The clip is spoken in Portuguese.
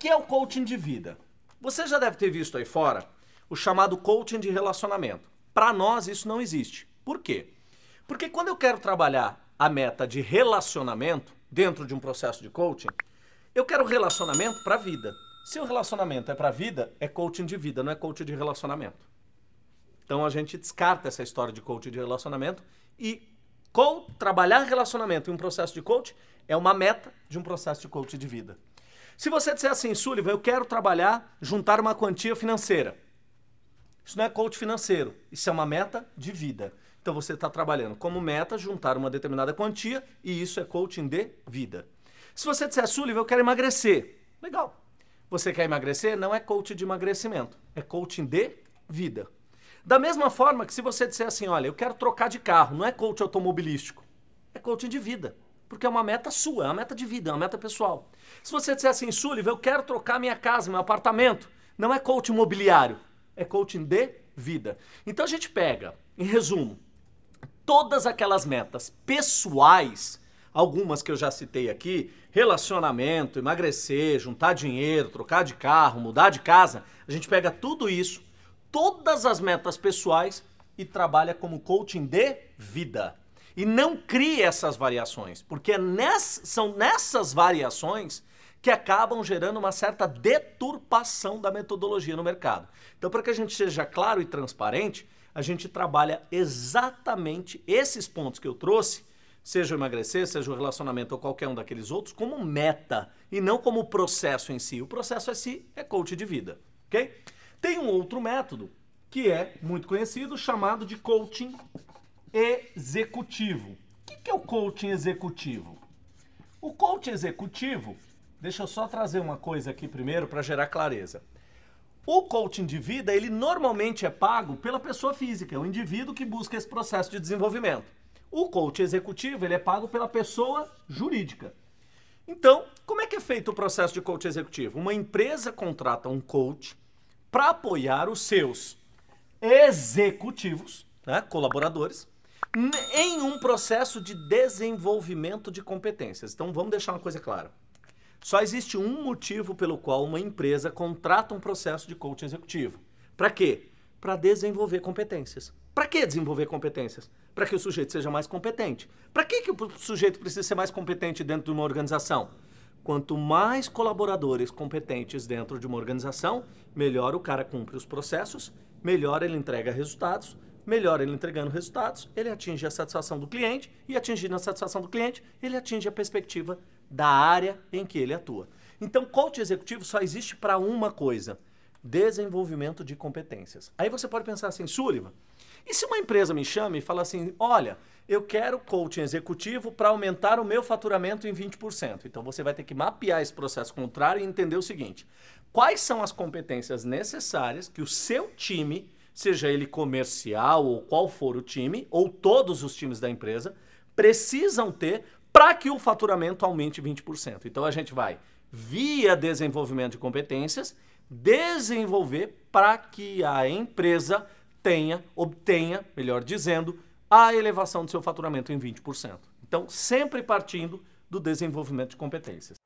que é o coaching de vida? Você já deve ter visto aí fora o chamado coaching de relacionamento. Para nós isso não existe. Por quê? Porque quando eu quero trabalhar a meta de relacionamento dentro de um processo de coaching, eu quero relacionamento para vida. Se o relacionamento é para vida, é coaching de vida, não é coaching de relacionamento. Então a gente descarta essa história de coaching de relacionamento e trabalhar relacionamento em um processo de coaching é uma meta de um processo de coaching de vida. Se você disser assim, Sullivan, eu quero trabalhar, juntar uma quantia financeira. Isso não é coach financeiro, isso é uma meta de vida. Então você está trabalhando como meta juntar uma determinada quantia e isso é coaching de vida. Se você disser, Sullivan, eu quero emagrecer. Legal. Você quer emagrecer? Não é coaching de emagrecimento, é coaching de vida. Da mesma forma que se você disser assim, olha, eu quero trocar de carro, não é coaching automobilístico, é coaching de vida. Porque é uma meta sua, é uma meta de vida, é uma meta pessoal. Se você disser assim, Sullivan, eu quero trocar minha casa, meu apartamento, não é coaching imobiliário, é coaching de vida. Então a gente pega, em resumo, todas aquelas metas pessoais, algumas que eu já citei aqui, relacionamento, emagrecer, juntar dinheiro, trocar de carro, mudar de casa, a gente pega tudo isso, todas as metas pessoais e trabalha como coaching de vida. E não crie essas variações, porque é ness, são nessas variações que acabam gerando uma certa deturpação da metodologia no mercado. Então, para que a gente seja claro e transparente, a gente trabalha exatamente esses pontos que eu trouxe, seja o emagrecer, seja o relacionamento ou qualquer um daqueles outros, como meta e não como processo em si. O processo em si é coach de vida, ok? Tem um outro método que é muito conhecido, chamado de coaching executivo. O que é o coaching executivo? O coaching executivo, deixa eu só trazer uma coisa aqui primeiro para gerar clareza. O coaching de vida, ele normalmente é pago pela pessoa física, é o indivíduo que busca esse processo de desenvolvimento. O coaching executivo, ele é pago pela pessoa jurídica. Então, como é que é feito o processo de coaching executivo? Uma empresa contrata um coach para apoiar os seus executivos, né, colaboradores, em um processo de desenvolvimento de competências. Então vamos deixar uma coisa clara. Só existe um motivo pelo qual uma empresa contrata um processo de coaching executivo. Para quê? Para desenvolver competências. Para que desenvolver competências? Para que o sujeito seja mais competente. Para que, que o sujeito precisa ser mais competente dentro de uma organização? Quanto mais colaboradores competentes dentro de uma organização, melhor o cara cumpre os processos, melhor ele entrega resultados, melhor ele entregando resultados, ele atinge a satisfação do cliente e atingindo a satisfação do cliente, ele atinge a perspectiva da área em que ele atua. Então, coach executivo só existe para uma coisa: desenvolvimento de competências. Aí você pode pensar assim, Súliva, e se uma empresa me chama e fala assim: olha, eu quero coaching executivo para aumentar o meu faturamento em 20%. Então você vai ter que mapear esse processo contrário e entender o seguinte: quais são as competências necessárias que o seu time seja ele comercial ou qual for o time, ou todos os times da empresa, precisam ter para que o faturamento aumente 20%. Então a gente vai, via desenvolvimento de competências, desenvolver para que a empresa tenha, obtenha, melhor dizendo, a elevação do seu faturamento em 20%. Então, sempre partindo do desenvolvimento de competências.